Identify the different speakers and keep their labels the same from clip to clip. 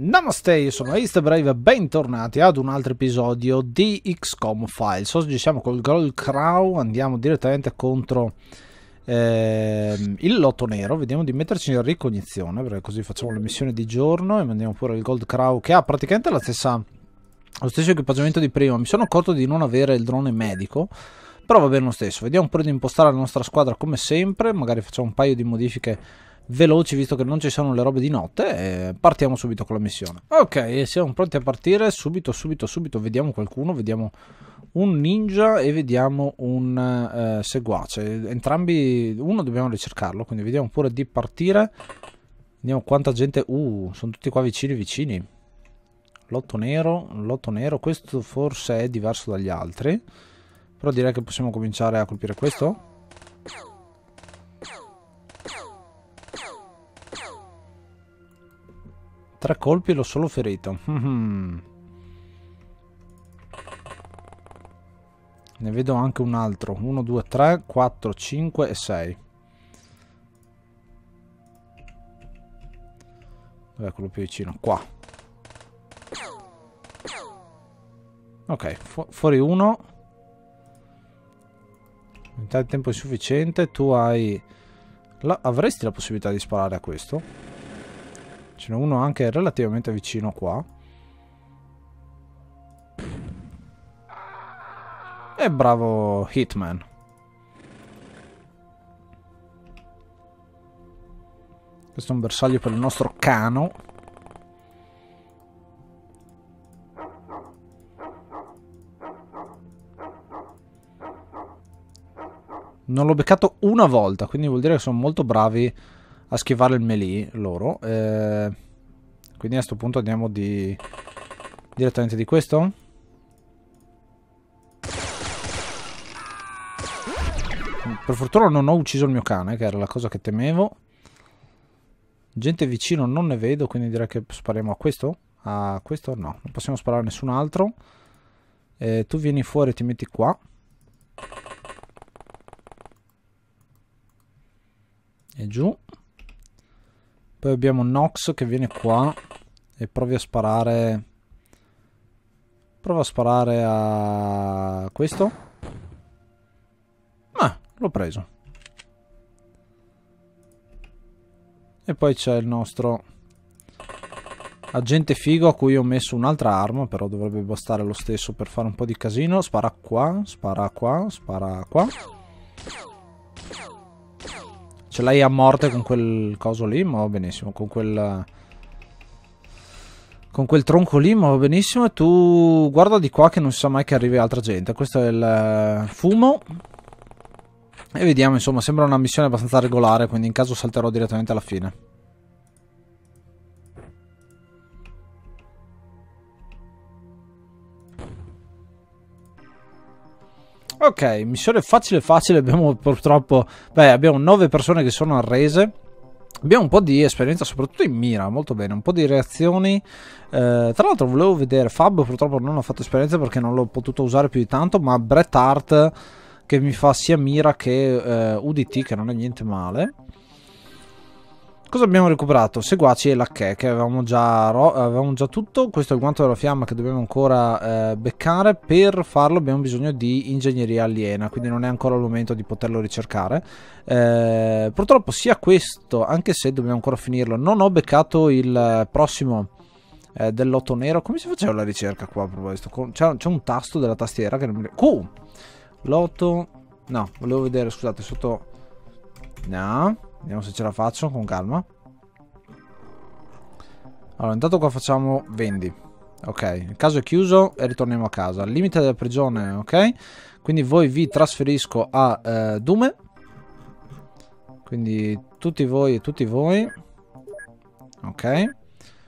Speaker 1: Namaste, io sono Ace bentornati ad un altro episodio di XCOM Files. Oggi siamo col Gold Crow, andiamo direttamente contro eh, il Lotto Nero. Vediamo di metterci in ricognizione, perché così facciamo le missioni di giorno e mandiamo pure il Gold Crow, che ha praticamente la stessa, lo stesso equipaggiamento di prima. Mi sono accorto di non avere il drone medico, però va bene lo stesso. Vediamo pure di impostare la nostra squadra come sempre, magari facciamo un paio di modifiche veloci visto che non ci sono le robe di notte e partiamo subito con la missione ok siamo pronti a partire subito subito subito vediamo qualcuno vediamo un ninja e vediamo un eh, seguace entrambi uno dobbiamo ricercarlo quindi vediamo pure di partire vediamo quanta gente uh sono tutti qua vicini vicini lotto nero lotto nero questo forse è diverso dagli altri però direi che possiamo cominciare a colpire questo Tre colpi e l'ho solo ferito. Mhm. ne vedo anche un altro. 1, 2, 3, 4, 5 e 6. Dov'è quello più vicino? Qua. Ok, fu fuori uno. Metà di tempo è sufficiente. Tu hai... La avresti la possibilità di sparare a questo? Ce n'è uno anche relativamente vicino qua. E bravo Hitman. Questo è un bersaglio per il nostro cano. Non l'ho beccato una volta, quindi vuol dire che sono molto bravi a schivare il melee loro. Eh, quindi a questo punto andiamo di direttamente di questo. Per fortuna non ho ucciso il mio cane, che era la cosa che temevo. Gente vicino non ne vedo, quindi direi che spariamo a questo. A questo no, non possiamo sparare a nessun altro. Eh, tu vieni fuori e ti metti qua. E giù. Poi abbiamo Nox che viene qua e provi a sparare... Prova a sparare a questo. Ah, l'ho preso. E poi c'è il nostro agente figo a cui ho messo un'altra arma, però dovrebbe bastare lo stesso per fare un po' di casino. Spara qua, spara qua, spara qua. Ce cioè, l'hai a morte con quel coso lì, ma va benissimo. Con quel... Con quel tronco lì, ma va benissimo. E tu guarda di qua che non si sa mai che arrivi altra gente. Questo è il eh, fumo. E vediamo, insomma, sembra una missione abbastanza regolare, quindi in caso salterò direttamente alla fine. Ok, missione facile facile, abbiamo purtroppo, beh, abbiamo 9 persone che sono arrese. Abbiamo un po' di esperienza, soprattutto in mira, molto bene, un po' di reazioni. Eh, tra l'altro volevo vedere, Fab purtroppo non ho fatto esperienza perché non l'ho potuto usare più di tanto, ma Bret Hart che mi fa sia mira che eh, UDT, che non è niente male. Cosa abbiamo recuperato? Seguaci e lacche, che avevamo già, avevamo già, tutto. Questo è il guanto della fiamma che dobbiamo ancora eh, beccare. Per farlo abbiamo bisogno di ingegneria aliena, quindi non è ancora il momento di poterlo ricercare. Eh, purtroppo sia questo, anche se dobbiamo ancora finirlo. Non ho beccato il prossimo eh, del lotto nero. Come si faceva la ricerca qua a proposito? C'è un tasto della tastiera che non mi... Q! Lotto... No, volevo vedere, scusate, sotto... No... Vediamo se ce la faccio con calma. Allora, intanto qua facciamo vendi. Ok, il caso è chiuso e ritorniamo a casa. Al limite della prigione, ok? Quindi voi vi trasferisco a eh, Dume. Quindi tutti voi e tutti voi. Ok.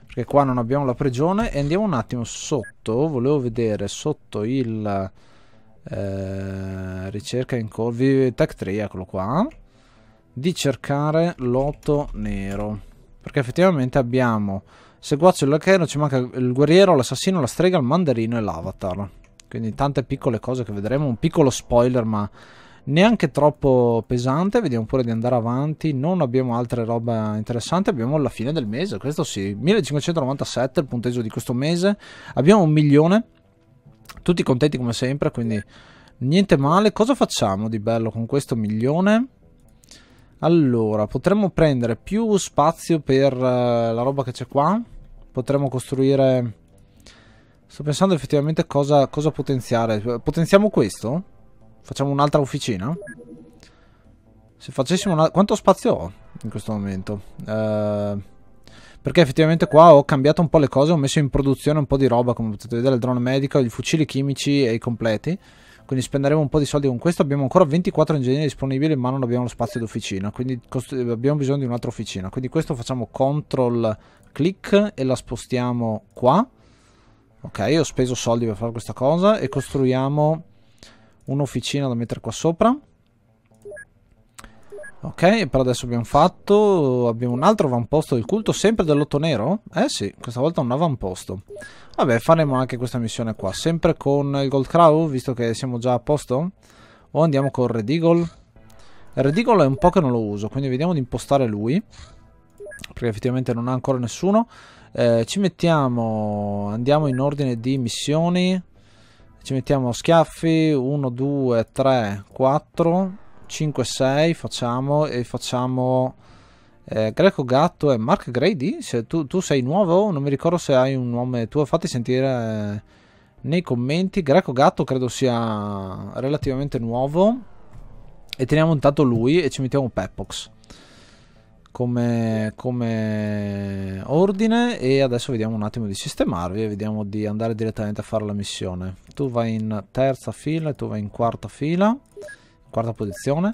Speaker 1: Perché qua non abbiamo la prigione. E andiamo un attimo sotto. Volevo vedere sotto il... Eh, ricerca in corvi. Tech 3, eccolo qua di cercare l'otto nero. Perché effettivamente abbiamo seguaccio il lacchero, ci manca il guerriero, l'assassino, la strega, il mandarino e l'avatar. Quindi tante piccole cose che vedremo, un piccolo spoiler ma neanche troppo pesante. Vediamo pure di andare avanti. Non abbiamo altre roba interessanti. Abbiamo la fine del mese, questo sì. 1597 il punteggio di questo mese. Abbiamo un milione. Tutti contenti come sempre, quindi niente male. Cosa facciamo di bello con questo milione? Allora, potremmo prendere più spazio per uh, la roba che c'è qua. Potremmo costruire... Sto pensando effettivamente cosa, cosa potenziare. Potenziamo questo? Facciamo un'altra officina? Se facessimo una... Quanto spazio ho in questo momento? Uh, perché effettivamente qua ho cambiato un po' le cose, ho messo in produzione un po' di roba, come potete vedere il drone medico, i fucili chimici e i completi quindi spenderemo un po' di soldi con questo. Abbiamo ancora 24 ingegneri disponibili, ma non abbiamo lo spazio d'officina, quindi abbiamo bisogno di un'altra officina. Quindi questo facciamo control click e la spostiamo qua. Ok, ho speso soldi per fare questa cosa e costruiamo un'officina da mettere qua sopra. Ok, per adesso abbiamo fatto... Abbiamo un altro avamposto del culto, sempre dell'otto nero? Eh sì, questa volta un avamposto. Vabbè, faremo anche questa missione qua, sempre con il Gold Crow, visto che siamo già a posto. O andiamo con Red Eagle. Il Red Eagle è un po' che non lo uso, quindi vediamo di impostare lui. Perché effettivamente non ha ancora nessuno. Eh, ci mettiamo... Andiamo in ordine di missioni. Ci mettiamo schiaffi, 1, 2, 3, 4... 5 6 facciamo e facciamo eh, Greco Gatto e Mark Grady se tu, tu, sei nuovo non mi ricordo se hai un nome tuo fatti sentire eh, nei commenti Greco Gatto credo sia relativamente nuovo e teniamo intanto lui e ci mettiamo Peppox come, come ordine e adesso vediamo un attimo di sistemarvi e vediamo di andare direttamente a fare la missione tu vai in terza fila e tu vai in quarta fila quarta posizione.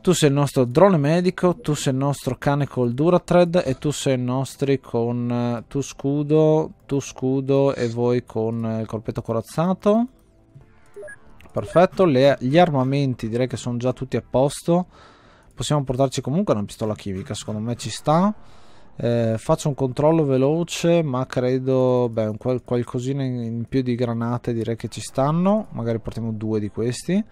Speaker 1: Tu sei il nostro drone medico, tu sei il nostro cane col Duratred e tu sei il nostri con uh, tu scudo, tu scudo e voi con uh, il corpetto corazzato. Perfetto, Le, gli armamenti direi che sono già tutti a posto. Possiamo portarci comunque una pistola chimica, secondo me ci sta. Eh, faccio un controllo veloce, ma credo, beh, qual qualcosina in più di granate direi che ci stanno. Magari portiamo due di questi.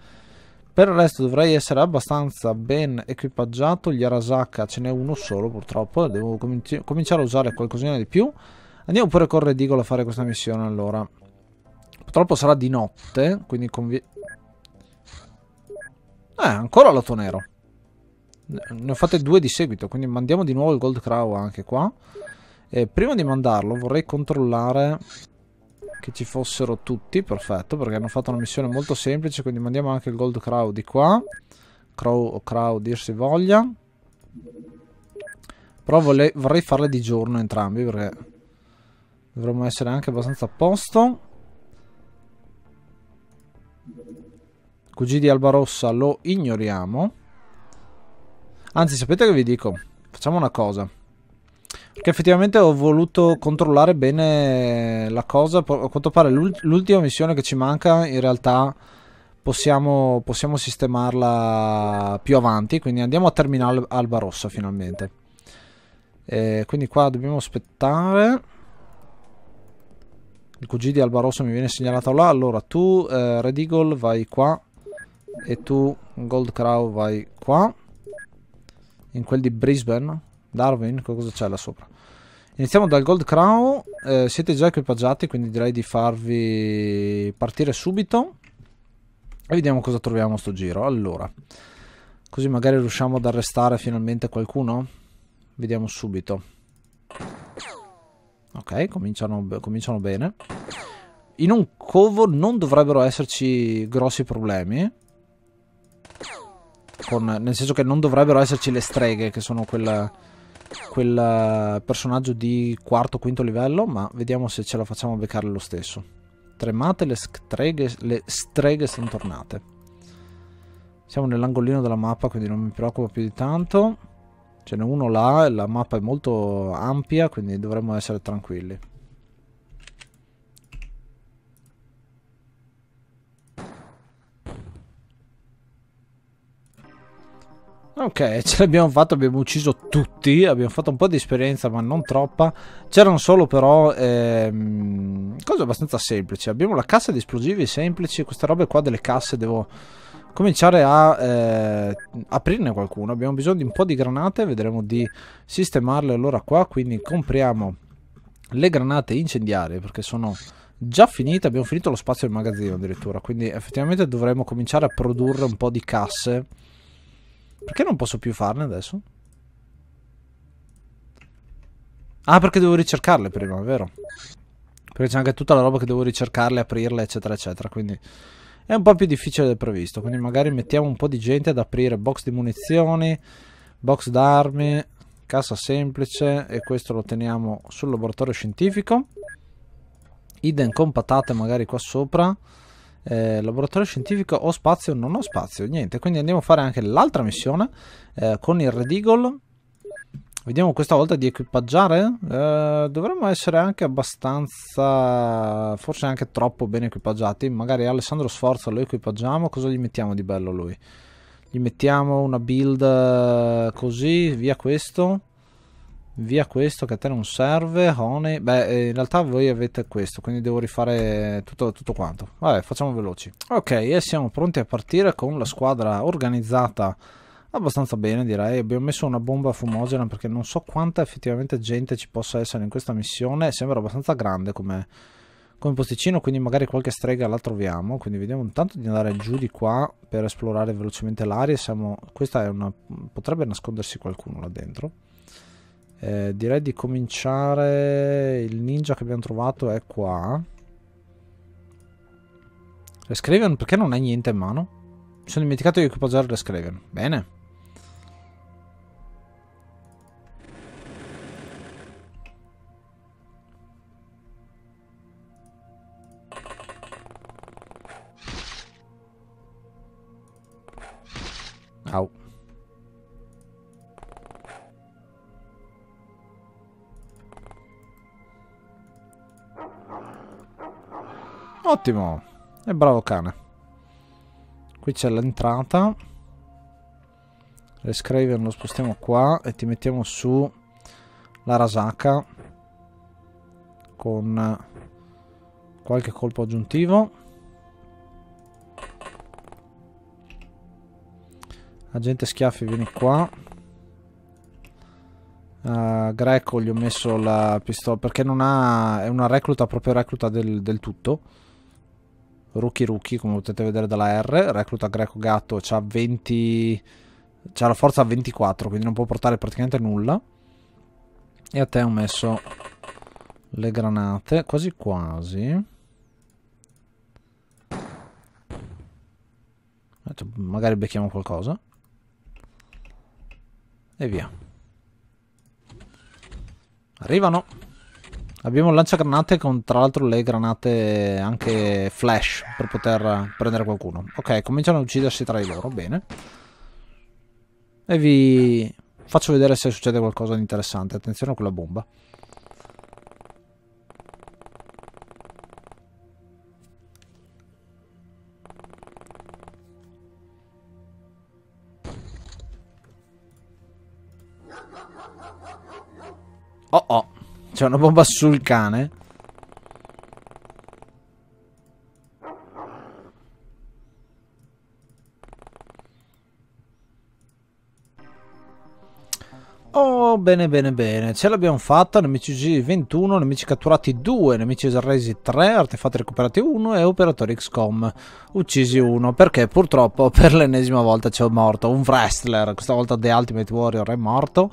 Speaker 1: Per il resto dovrei essere abbastanza ben equipaggiato. Gli Arasaka ce n'è uno solo purtroppo. Devo cominci cominciare a usare qualcosina di più. Andiamo pure con Redigolo a fare questa missione allora. Purtroppo sarà di notte, quindi conviene... Eh, ancora l'otto nero. Ne ho fatte due di seguito, quindi mandiamo di nuovo il Gold Crow anche qua. E prima di mandarlo vorrei controllare che ci fossero tutti, perfetto, perché hanno fatto una missione molto semplice, quindi mandiamo anche il Gold Crow di qua, Crow o Crow dir si voglia, però vorrei, vorrei farle di giorno entrambi perché dovremmo essere anche abbastanza a posto. QG di Albarossa lo ignoriamo. Anzi, sapete che vi dico? Facciamo una cosa. Che effettivamente ho voluto controllare bene la cosa. A quanto pare l'ultima missione che ci manca in realtà possiamo, possiamo sistemarla più avanti. Quindi andiamo a terminare Alba Rossa finalmente. E quindi qua dobbiamo aspettare. Il QG di Alba Rossa mi viene segnalato là. Allora tu, eh, Red Eagle, vai qua. E tu, Gold Crow, vai qua. In quel di Brisbane. Darwin, cosa c'è là sopra? Iniziamo dal Gold Crown, eh, siete già equipaggiati quindi direi di farvi partire subito e vediamo cosa troviamo sto giro. Allora, così magari riusciamo ad arrestare finalmente qualcuno? Vediamo subito. Ok, cominciano, cominciano bene. In un covo non dovrebbero esserci grossi problemi. Con, nel senso che non dovrebbero esserci le streghe che sono quella quel eh, personaggio di quarto quinto livello, ma vediamo se ce la facciamo beccare lo stesso. Tremate le streghe, le streghe sono tornate. Siamo nell'angolino della mappa, quindi non mi preoccupo più di tanto. Ce n'è uno là, la mappa è molto ampia, quindi dovremmo essere tranquilli. Ok, ce l'abbiamo fatto, abbiamo ucciso tutti, abbiamo fatto un po' di esperienza ma non troppa. C'erano solo però ehm, cose abbastanza semplici. Abbiamo la cassa di esplosivi semplici, queste robe qua delle casse devo cominciare a eh, aprirne qualcuno. Abbiamo bisogno di un po' di granate, vedremo di sistemarle allora qua, quindi compriamo le granate incendiarie perché sono già finite, abbiamo finito lo spazio del magazzino addirittura, quindi effettivamente dovremmo cominciare a produrre un po' di casse perché non posso più farne adesso? Ah, perché devo ricercarle prima, è vero? Perché c'è anche tutta la roba che devo ricercarle, aprirle, eccetera, eccetera. Quindi è un po' più difficile del previsto. Quindi magari mettiamo un po' di gente ad aprire box di munizioni, box d'armi, cassa semplice. E questo lo teniamo sul laboratorio scientifico. Idem con patate magari qua sopra eh, laboratorio scientifico ho spazio non ho spazio niente quindi andiamo a fare anche l'altra missione eh, con il Red Eagle vediamo questa volta di equipaggiare eh, dovremmo essere anche abbastanza forse anche troppo ben equipaggiati magari Alessandro sforza lo equipaggiamo cosa gli mettiamo di bello lui gli mettiamo una build eh, così via questo Via questo che a te non serve, Honey. Beh, eh, in realtà voi avete questo, quindi devo rifare tutto, tutto quanto. Vabbè, facciamo veloci. Ok, e siamo pronti a partire con la squadra organizzata abbastanza bene direi abbiamo messo una bomba fumogena perché non so quanta effettivamente gente ci possa essere in questa missione sembra abbastanza grande come, come posticino quindi magari qualche strega la troviamo quindi vediamo intanto di andare giù di qua per esplorare velocemente l'aria questa è una potrebbe nascondersi qualcuno là dentro eh, direi di cominciare. Il ninja che abbiamo trovato è qua. Rescraven, perché non hai niente in mano? Mi sono dimenticato di equipaggiare Rescraven. Bene. Au. Ottimo. E bravo cane. Qui c'è l'entrata. Rescraven lo spostiamo qua e ti mettiamo su la Rasaka con qualche colpo aggiuntivo. Agente schiaffi vieni qua. Uh, Greco gli ho messo la pistola perché non ha... è una recluta, proprio recluta del, del tutto. Rookie Rookie, come potete vedere dalla R. Recluta Greco Gatto, ha 20... C'ha la forza 24, quindi non può portare praticamente nulla. E a te ho messo le granate, quasi quasi. Eh, cioè, magari becchiamo qualcosa. E via. Arrivano. Abbiamo lanciagranate con tra l'altro le granate anche flash per poter prendere qualcuno. Ok, cominciano a uccidersi tra di loro, bene. E vi faccio vedere se succede qualcosa di interessante. Attenzione a quella bomba. Oh oh, c'è una bomba sul cane. Oh, bene, bene, bene. Ce l'abbiamo fatta. Nemici uccisi 21, nemici catturati 2, nemici esarresi 3, artefatti recuperati 1 e operatori XCOM uccisi 1. Perché purtroppo per l'ennesima volta c'è morto un wrestler. Questa volta The Ultimate Warrior è morto.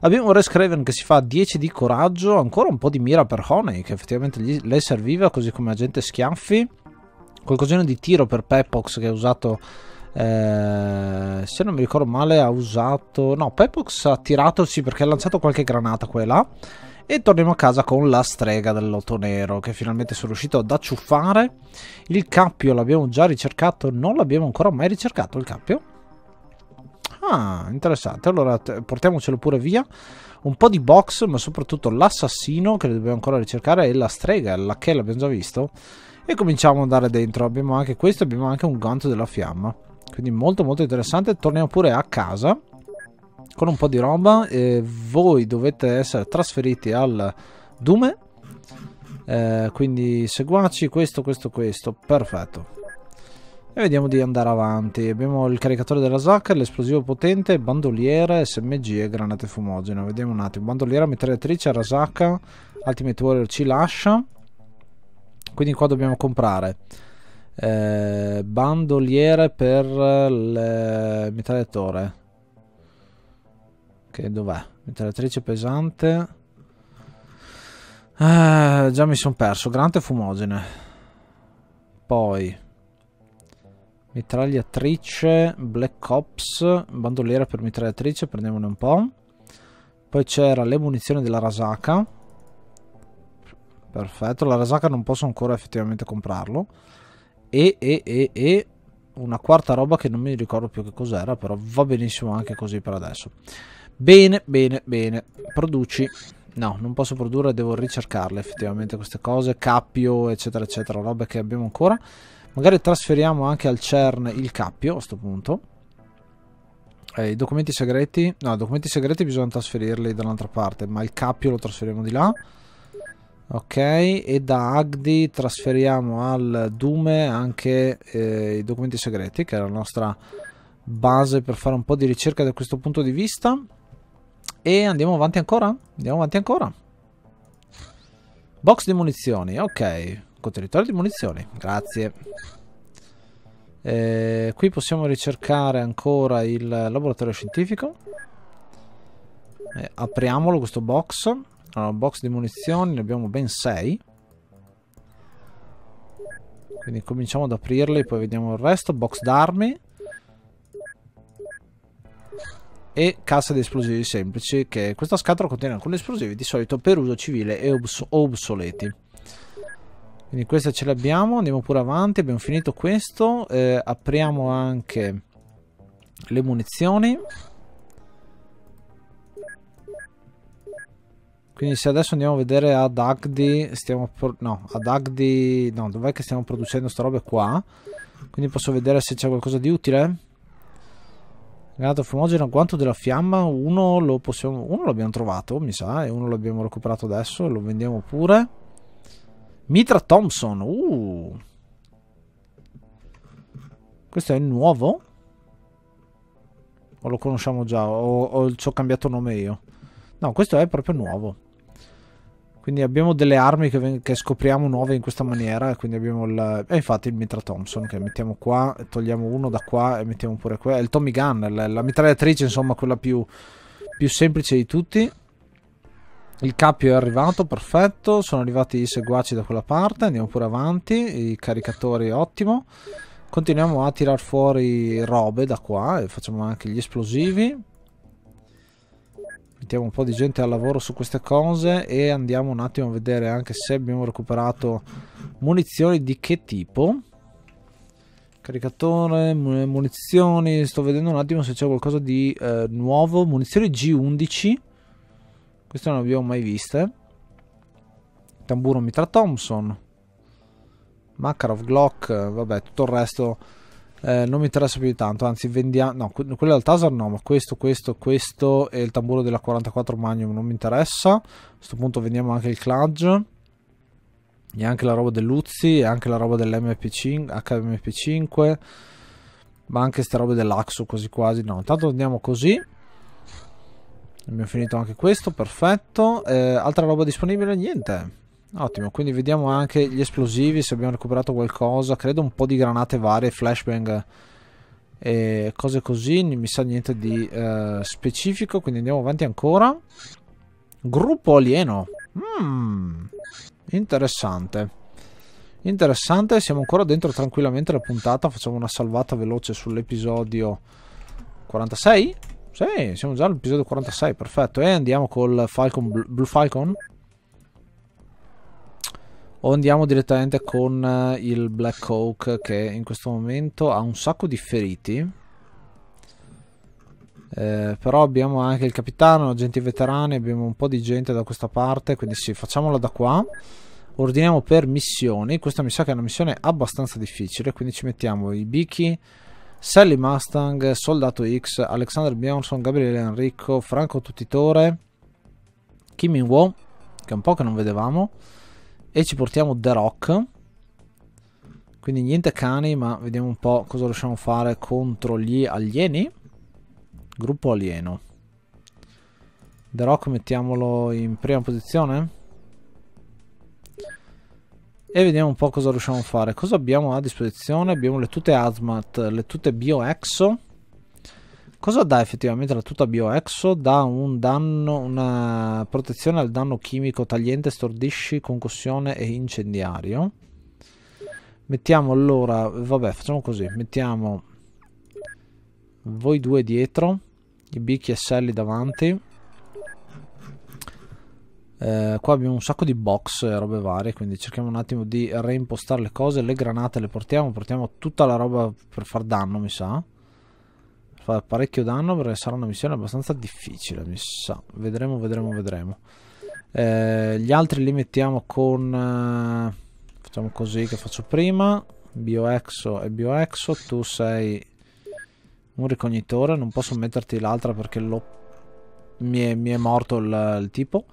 Speaker 1: Abbiamo Res Craven che si fa 10 di coraggio, ancora un po' di mira per Honey che effettivamente gli, lei serviva così come agente schiaffi. Qualcosina di tiro per Peppox che ha usato eh, se non mi ricordo male ha usato no Pepox ha tirato sì perché ha lanciato qualche granata qua e là e torniamo a casa con la strega del lotto nero che finalmente sono riuscito ad acciuffare il cappio l'abbiamo già ricercato non l'abbiamo ancora mai ricercato il cappio Ah, interessante. Allora portiamocelo pure via. Un po' di box, ma soprattutto l'assassino che dobbiamo ancora ricercare e la strega, la che l'abbiamo già visto. E cominciamo ad andare dentro. Abbiamo anche questo, abbiamo anche un guanto della fiamma. Quindi molto molto interessante. Torniamo pure a casa con un po' di roba. E voi dovete essere trasferiti al Dume. Eh, quindi seguaci questo, questo, questo. Perfetto. E vediamo di andare avanti. Abbiamo il caricatore della Zucker, l'esplosivo potente, bandoliera, SMG e granate fumogene. Vediamo un attimo. Bandoliera, mitragliatrice, Arasaka, Ultimate Warrior ci lascia. Quindi qua dobbiamo comprare eh, bandoliere per il mitragliatore. Che dov'è? Mitragliatrice pesante. Eh, già mi sono perso. Granate fumogene. Poi mitragliatrice, Black Ops, bandoliera per mitragliatrice, prendiamone un po'. Poi c'era le munizioni della Rasaka. Perfetto, la Rasaka non posso ancora effettivamente comprarlo. E, e, e, e una quarta roba che non mi ricordo più che cos'era, però va benissimo anche così per adesso. Bene, bene, bene. Produci. No, non posso produrre, devo ricercarle effettivamente queste cose. Cappio, eccetera, eccetera, robe che abbiamo ancora. Magari trasferiamo anche al CERN il cappio a questo punto. Eh, I documenti segreti... No, i documenti segreti bisogna trasferirli da un'altra parte, ma il cappio lo trasferiamo di là. Ok, e da Agdi trasferiamo al Dume anche eh, i documenti segreti, che è la nostra base per fare un po' di ricerca da questo punto di vista. E andiamo avanti ancora? Andiamo avanti ancora. Box di munizioni, ok. Contenitore di munizioni, grazie. Eh, qui possiamo ricercare ancora il laboratorio scientifico. Eh, apriamolo questo box. Allora, box di munizioni, ne abbiamo ben 6. Quindi cominciamo ad aprirli, poi vediamo il resto. Box d'armi. E cassa di esplosivi semplici, che questa scatola contiene alcuni esplosivi di solito per uso civile e obs obsoleti. Quindi questa ce l'abbiamo, andiamo pure avanti, abbiamo finito questo, eh, apriamo anche le munizioni. Quindi se adesso andiamo a vedere ad Agdi, stiamo no, ad Agdi, no, dov'è che stiamo producendo sta roba qua? Quindi posso vedere se c'è qualcosa di utile. Granato fumogeno, guanto della fiamma, uno lo possiamo, uno l'abbiamo trovato, mi sa, e uno l'abbiamo recuperato adesso, lo vendiamo pure. Mitra Thompson. Uh. Questo è nuovo? O lo conosciamo già? O, o ci ho cambiato nome io? No, questo è proprio nuovo. Quindi abbiamo delle armi che, che scopriamo nuove in questa maniera. Quindi abbiamo il... E eh, infatti il Mitra Thompson che mettiamo qua. Togliamo uno da qua e mettiamo pure qua. È il Tommy Gun, la, la mitragliatrice insomma quella più, più semplice di tutti. Il cappio è arrivato, perfetto. Sono arrivati i seguaci da quella parte. Andiamo pure avanti. I caricatori, ottimo. Continuiamo a tirar fuori robe da qua. E facciamo anche gli esplosivi. Mettiamo un po' di gente al lavoro su queste cose. E andiamo un attimo a vedere anche se abbiamo recuperato munizioni di che tipo caricatore, munizioni, sto vedendo un attimo se c'è qualcosa di eh, nuovo, munizioni G11 queste non le abbiamo mai viste. Tamburo Mitra Thompson. Makarov, Glock, vabbè, tutto il resto eh, non mi interessa più di tanto, anzi vendiamo... No, quello del Taser no, ma questo, questo, questo e il tamburo della 44 Magnum non mi interessa. A questo punto vendiamo anche il Cludge. E anche la roba dell'Uzi. e anche la roba dell'MP5, HMP5. Ma anche queste robe dell'Axo, così quasi. No, intanto andiamo così. Abbiamo finito anche questo, perfetto. Eh, altra roba disponibile? Niente. Ottimo, quindi vediamo anche gli esplosivi, se abbiamo recuperato qualcosa. Credo un po' di granate varie, flashbang e cose così. Non mi sa niente di eh, specifico, quindi andiamo avanti ancora. Gruppo alieno. Mm, interessante. Interessante, siamo ancora dentro tranquillamente la puntata. Facciamo una salvata veloce sull'episodio 46. Sì, siamo già all'episodio 46, perfetto. E andiamo col Falcon, Blue Falcon? O andiamo direttamente con eh, il Black Hawk che in questo momento ha un sacco di feriti. Eh, però abbiamo anche il capitano, agenti veterani, abbiamo un po' di gente da questa parte, quindi sì, facciamola da qua. Ordiniamo per missioni, questa mi sa che è una missione abbastanza difficile, quindi ci mettiamo i bichi, Sally Mustang, Soldato X, Alexander Bjornson, Gabriele Enrico, Franco Tutitore, Kim In Wo, che è un po' che non vedevamo, e ci portiamo The Rock. Quindi niente cani, ma vediamo un po' cosa riusciamo a fare contro gli alieni. Gruppo alieno. The Rock mettiamolo in prima posizione e vediamo un po' cosa riusciamo a fare. Cosa abbiamo a disposizione? Abbiamo le tute Hazmat, le tute Bioexo. Cosa dà effettivamente la tuta Bioexo? Dà un danno, una protezione al danno chimico tagliente, stordisci, concussione e incendiario. Mettiamo allora, vabbè, facciamo così, mettiamo voi due dietro, i bicchi e selli davanti. Eh, qua abbiamo un sacco di box e eh, robe varie, quindi cerchiamo un attimo di reimpostare le cose. Le granate le portiamo, portiamo tutta la roba per far danno, mi sa. Per fare parecchio danno perché sarà una missione abbastanza difficile, mi sa. Vedremo, vedremo, vedremo. Eh, gli altri li mettiamo con... Eh, facciamo così che faccio prima. Bioexo e Bioexo. Tu sei un ricognitore, non posso metterti l'altra perché lo... mi, è, mi, è, morto il, il tipo.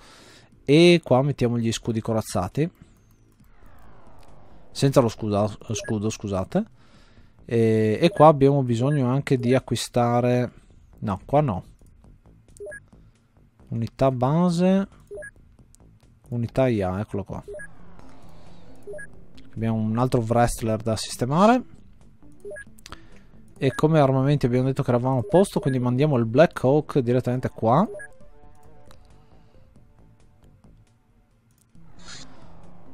Speaker 1: E qua mettiamo gli scudi corazzati. Senza lo scudo, scudo scusate. E, e qua abbiamo bisogno anche di acquistare... No, qua no. Unità base. Unità IA, eccolo qua. Abbiamo un altro wrestler da sistemare. E come armamenti abbiamo detto che eravamo a posto, quindi mandiamo il Black Hawk direttamente qua.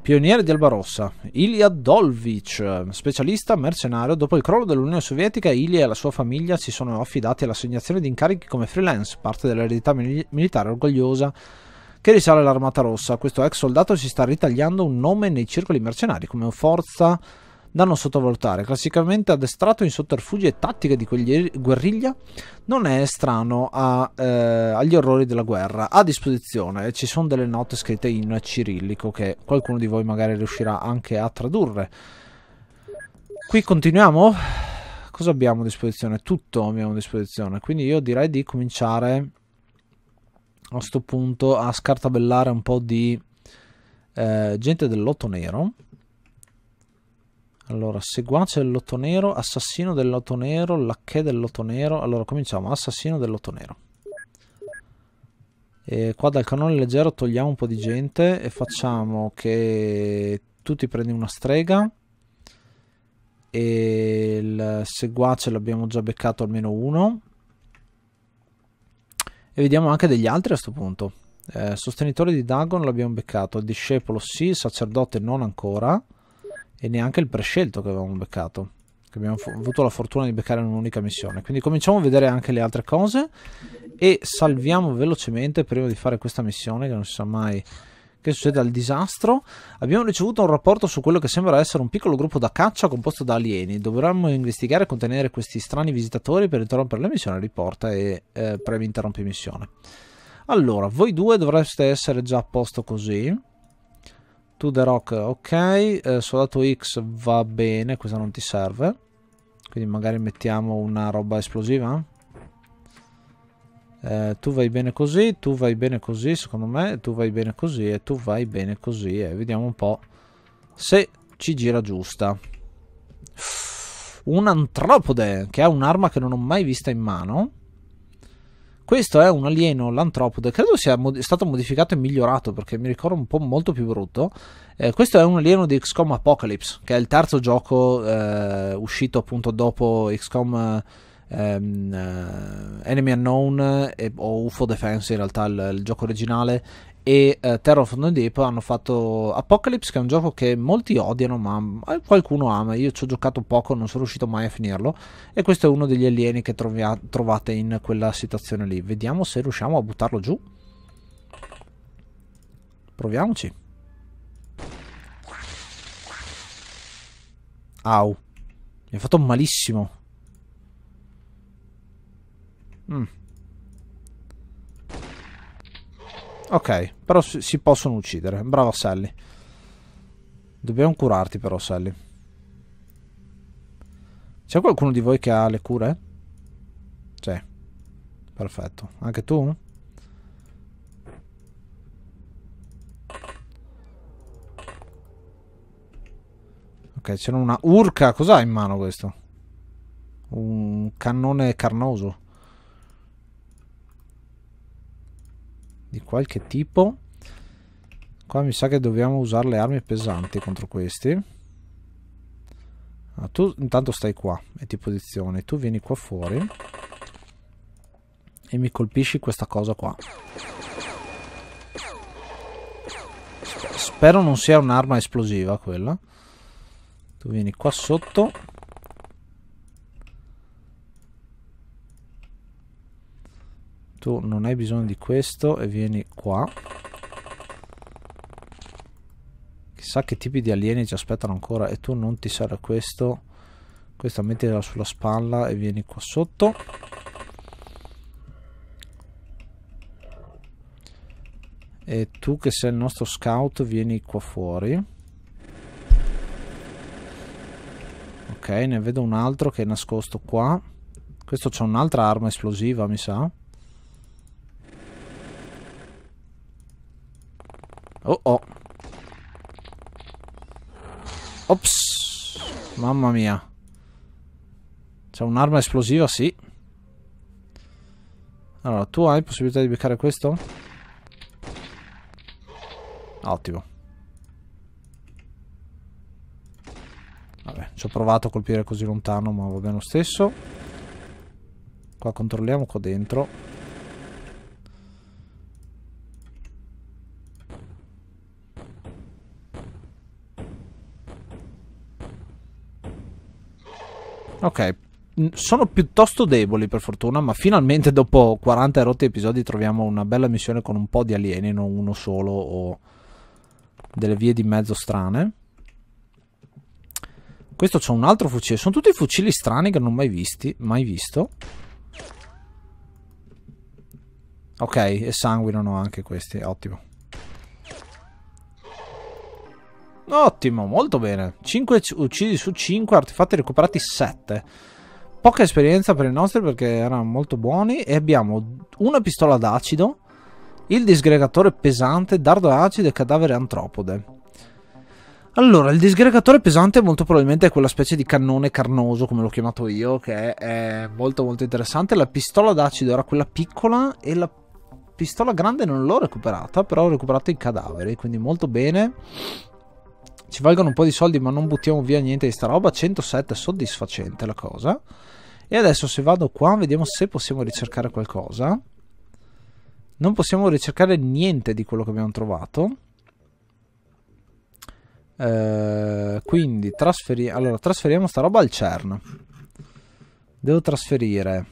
Speaker 1: Pioniere di Albarossa, Ilya Dolvich, specialista mercenario, dopo il crollo dell'Unione Sovietica Ilya e la sua famiglia si sono affidati all'assegnazione di incarichi come freelance, parte dell'eredità mil- militare orgogliosa che risale all'Armata Rossa. Questo ex soldato si sta ritagliando un nome nei circoli mercenari come forza da non sottovalutare. Classicamente addestrato in sotterfugi e tattiche di er-, guerriglia, non è strano a, eh, agli orrori della guerra. A disposizione ci sono delle note scritte in cirillico che qualcuno di voi magari riuscirà anche a tradurre. Qui continuiamo. Cosa abbiamo a disposizione? Tutto abbiamo a disposizione. Quindi io direi di cominciare a questo punto a scartabellare un po' di eh, gente del lotto nero. Allora, seguace del lotto nero, assassino del lotto nero, lacchè del lotto nero. Allora, cominciamo. Assassino del lotto nero. E qua dal canone leggero togliamo un po' di gente e facciamo che tu ti prendi una strega e il seguace l'abbiamo già beccato almeno uno e vediamo anche degli altri a questo punto eh, sostenitore di Dagon l'abbiamo beccato discepolo sì, sacerdote non ancora e neanche il prescelto che avevamo beccato che abbiamo avuto la fortuna di beccare in un'unica missione quindi cominciamo a vedere anche le altre cose e salviamo velocemente prima di fare questa missione che non si sa mai che succede al disastro abbiamo ricevuto un rapporto su quello che sembra essere un piccolo gruppo da caccia composto da alieni dovremmo investigare e contenere questi strani visitatori per interrompere la missione riporta e eh, premi interrompi missione allora voi due dovreste essere già a posto così To the rock, ok. Eh, soldato X va bene, questa non ti serve. Quindi magari mettiamo una roba esplosiva. Eh, tu vai bene così, tu vai bene così, secondo me, tu vai bene così e tu vai bene così. E eh. vediamo un po' se ci gira giusta. Un antropode, che ha un'arma che non ho mai vista in mano. Questo è un alieno, l'antropode, credo sia mod- stato modificato e migliorato perché mi ricordo un po' molto più brutto. Eh, questo è un alieno di XCOM Apocalypse, che è il terzo gioco eh, uscito appunto dopo XCOM ehm, eh, Enemy Unknown eh, o UFO Defense in realtà il, il gioco originale e eh, Terra of the Deep hanno fatto Apocalypse che è un gioco che molti odiano ma qualcuno ama io ci ho giocato poco non sono riuscito mai a finirlo e questo è uno degli alieni che trovia- trovate in quella situazione lì vediamo se riusciamo a buttarlo giù proviamoci au mi ha fatto malissimo mm. Ok, però si, si possono uccidere. Bravo Sally. Dobbiamo curarti però, Sally. C'è qualcuno di voi che ha le cure? Sì. Perfetto. Anche tu? Ok, c'era una urca. Cos'ha in mano questo? Un cannone carnoso. di qualche tipo. Qua mi sa che dobbiamo usare le armi pesanti contro questi. Ah, tu intanto stai qua e ti posizioni. Tu vieni qua fuori e mi colpisci questa cosa qua. Spero non sia un'arma esplosiva quella. Tu vieni qua sotto, tu non hai bisogno di questo e vieni qua chissà che tipi di alieni ci aspettano ancora e tu non ti serve questo questa mettila sulla spalla e vieni qua sotto e tu che sei il nostro scout vieni qua fuori ok ne vedo un altro che è nascosto qua questo c'è un'altra arma esplosiva mi sa Oh oh. Ops. Mamma mia. C'è un'arma esplosiva, sì. Allora, tu hai possibilità di beccare questo? Ottimo. Vabbè, ci ho provato a colpire così lontano, ma va bene lo stesso. Qua controlliamo qua dentro. Ok, sono piuttosto deboli per fortuna, ma finalmente dopo 40 e rotti episodi troviamo una bella missione con un po' di alieni, non uno solo o delle vie di mezzo strane. Questo c'è un altro fucile, sono tutti fucili strani che non ho mai visti, mai visto. Ok, e sanguinano anche questi, ottimo. Ottimo, molto bene. 5 uccisi su 5, artefatti recuperati 7. Poca esperienza per i nostri perché erano molto buoni. E abbiamo una pistola d'acido, il disgregatore pesante, dardo acido e cadavere antropode. Allora, il disgregatore pesante molto probabilmente è quella specie di cannone carnoso, come l'ho chiamato io, che è molto molto interessante. La pistola d'acido era quella piccola e la pistola grande non l'ho recuperata, però ho recuperato i cadaveri, quindi molto bene ci valgono un po' di soldi ma non buttiamo via niente di sta roba 107 è soddisfacente la cosa e adesso se vado qua vediamo se possiamo ricercare qualcosa non possiamo ricercare niente di quello che abbiamo trovato eh, quindi trasferi allora, trasferiamo sta roba al CERN devo trasferire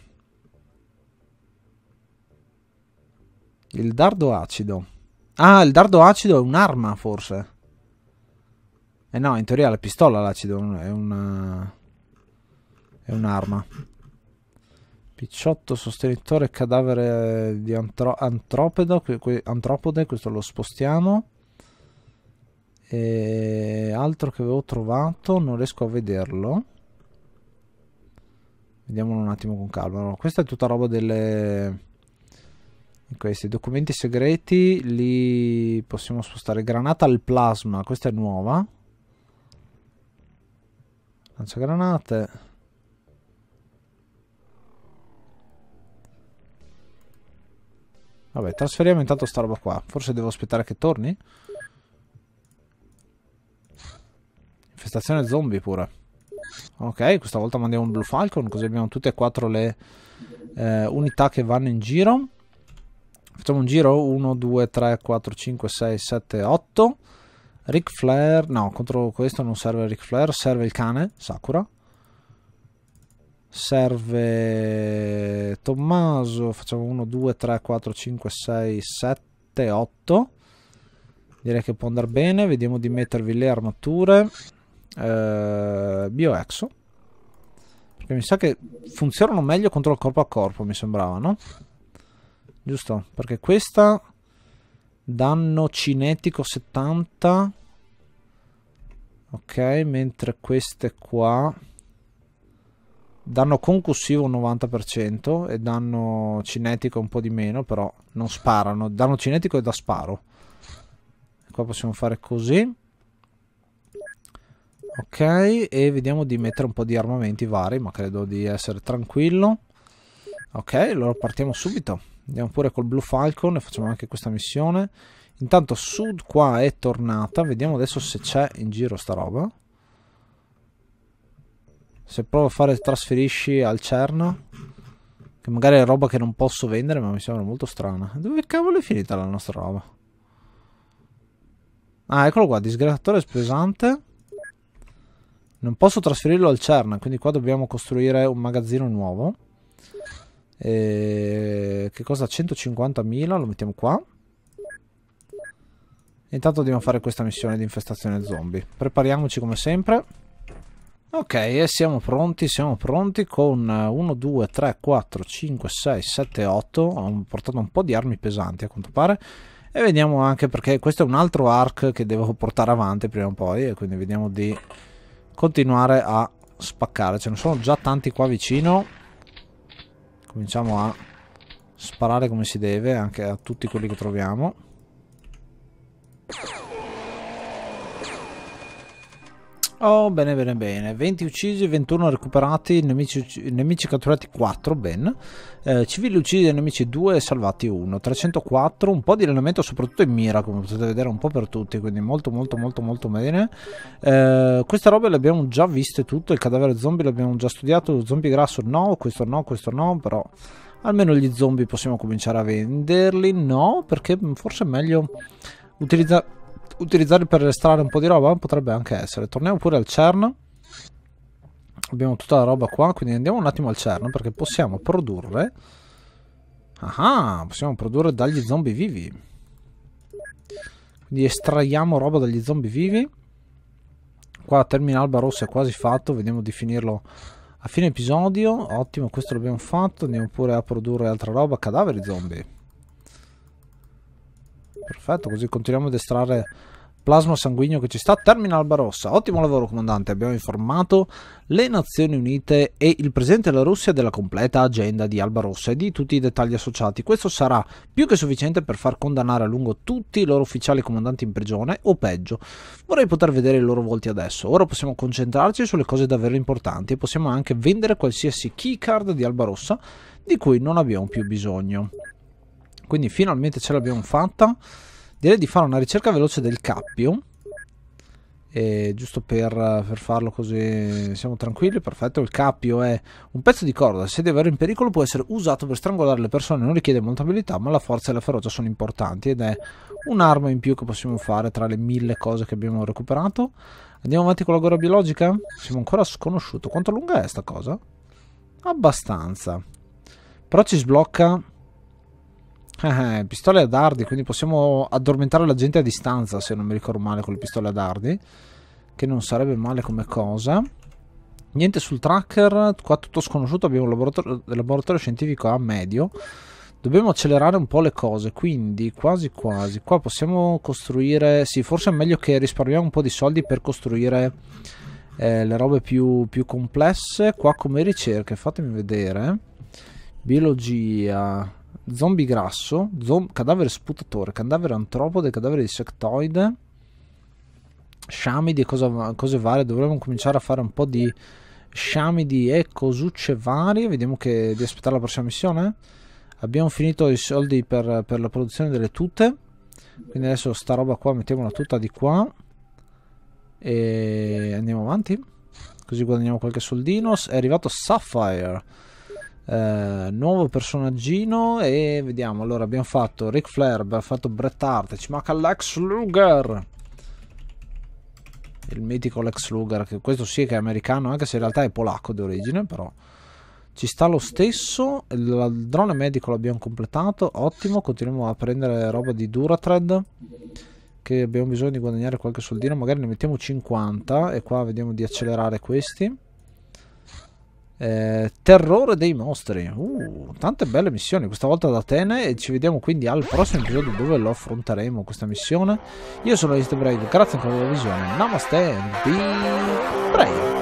Speaker 1: il dardo acido ah il dardo acido è un'arma forse eh no, in teoria la pistola l'acido è una... È un'arma. Picciotto, sostenitore, cadavere di antro antropedo, antropode, questo lo spostiamo. E altro che avevo trovato, non riesco a vederlo. Vediamolo un attimo con calma. Allora, questa è tutta roba delle... Questi documenti segreti li possiamo spostare. Granata al plasma, questa è nuova lanciagranate Vabbè, trasferiamo intanto sta roba qua. Forse devo aspettare che torni? Infestazione zombie pure. Ok, questa volta mandiamo un Blue Falcon, così abbiamo tutte e quattro le eh, unità che vanno in giro. Facciamo un giro. 1, 2, 3, 4, 5, 6, 7, 8. Ric Flair, no, contro questo non serve Ric Flair, serve il cane, Sakura. Serve Tommaso, facciamo 1, 2, 3, 4, 5, 6, 7, 8. Direi che può andare bene, vediamo di mettervi le armature. Eh, Bioexo. Perché mi sa che funzionano meglio contro il corpo a corpo, mi sembrava, no? Giusto, perché questa danno cinetico 70 ok mentre queste qua danno concussivo un 90% e danno cinetico un po' di meno però non sparano danno cinetico e da sparo qua possiamo fare così ok e vediamo di mettere un po' di armamenti vari ma credo di essere tranquillo ok allora partiamo subito andiamo pure col Blue Falcon e facciamo anche questa missione Intanto Sud qua è tornata. Vediamo adesso se c'è in giro sta roba. Se provo a fare trasferisci al Cerna. Che magari è roba che non posso vendere, ma mi sembra molto strana. Dove cavolo è finita la nostra roba? Ah, eccolo qua, disgrattatore spesante. Non posso trasferirlo al Cerna, quindi qua dobbiamo costruire un magazzino nuovo. E... Che cosa? 150.000, lo mettiamo qua. Intanto dobbiamo fare questa missione di infestazione zombie. Prepariamoci come sempre. Ok, e siamo pronti, siamo pronti con 1, 2, 3, 4, 5, 6, 7, 8. Ho portato un po' di armi pesanti a quanto pare. E vediamo anche perché questo è un altro arc che devo portare avanti prima o poi. E quindi vediamo di continuare a spaccare. Ce ne sono già tanti qua vicino. Cominciamo a sparare come si deve anche a tutti quelli che troviamo. Oh, bene, bene, bene. 20 uccisi, 21 recuperati, nemici, nemici catturati 4, ben. Eh, civili uccisi, nemici 2, salvati 1. 304, un po' di allenamento soprattutto in mira, come potete vedere un po' per tutti, quindi molto, molto, molto, molto bene. Eh, queste robe le abbiamo già viste tutte, il cadavere zombie l'abbiamo già studiato, zombie grasso no, questo no, questo no, però... Almeno gli zombie possiamo cominciare a venderli, no? Perché forse è meglio Utilizza utilizzare per estrarre un po' di roba? Potrebbe anche essere. Torniamo pure al CERN. Abbiamo tutta la roba qua, quindi andiamo un attimo al CERN perché possiamo produrre... Ah, ah, possiamo produrre dagli zombie vivi. Quindi estraiamo roba dagli zombie vivi. Qua termina Alba Rossa è quasi fatto, vediamo di finirlo a fine episodio. Ottimo, questo l'abbiamo fatto. Andiamo pure a produrre altra roba, cadaveri zombie perfetto, così continuiamo ad estrarre plasma sanguigno che ci sta. Termina Alba Rossa. Ottimo lavoro, comandante. Abbiamo informato le Nazioni Unite e il Presidente della Russia della completa agenda di Alba Rossa e di tutti i dettagli associati. Questo sarà più che sufficiente per far condannare a lungo tutti i loro ufficiali comandanti in prigione, o peggio. Vorrei poter vedere i loro volti adesso. Ora possiamo concentrarci sulle cose davvero importanti e possiamo anche vendere qualsiasi keycard di Alba Rossa di cui non abbiamo più bisogno. Quindi finalmente ce l'abbiamo fatta. Direi di fare una ricerca veloce del cappio. E giusto per, per, farlo così siamo tranquilli, perfetto. Il cappio è un pezzo di corda, se davvero in pericolo può essere usato per strangolare le persone, non richiede molta abilità, ma la forza e la ferocia sono importanti ed è un'arma in più che possiamo fare tra le mille cose che abbiamo recuperato. Andiamo avanti con la guerra biologica? Siamo ancora sconosciuto. Quanto lunga è sta cosa? Abbastanza. Però ci sblocca eh, pistole a dardi, quindi possiamo addormentare la gente a distanza, se non mi ricordo male, con le pistole a dardi. Che non sarebbe male come cosa. Niente sul tracker, qua tutto sconosciuto, abbiamo un laboratorio, laboratorio scientifico a medio. Dobbiamo accelerare un po' le cose, quindi quasi quasi. Qua possiamo costruire... Sì, forse è meglio che risparmiamo un po' di soldi per costruire eh, le robe più, più complesse. Qua come ricerche, fatemi vedere. Biologia, zombie grasso, zom- cadavere sputatore, cadavere antropode, cadavere insectoide, sciamidi e cose varie. Dovremmo cominciare a fare un po' di sciami di cosucce varie. Vediamo che di aspettare la prossima missione. Abbiamo finito i soldi per, per la produzione delle tute. Quindi adesso sta roba qua, mettiamo la tuta di qua. E andiamo avanti. Così guadagniamo qualche soldino. È arrivato Sapphire eh, nuovo personaggino e vediamo allora abbiamo fatto Ric Flair abbiamo fatto Bret Hart ci manca Lex Luger il mitico Lex Luger che questo sì che è americano anche se in realtà è polacco di origine però ci sta lo stesso il drone medico l'abbiamo completato ottimo continuiamo a prendere roba di Duratred che abbiamo bisogno di guadagnare qualche soldino magari ne mettiamo 50 e qua vediamo di accelerare questi eh, terrore dei mostri. Uh, tante belle missioni, questa volta ad Atene e ci vediamo quindi al prossimo episodio dove lo affronteremo questa missione. Io sono East Brave, grazie ancora per la visione. Namaste, be brave.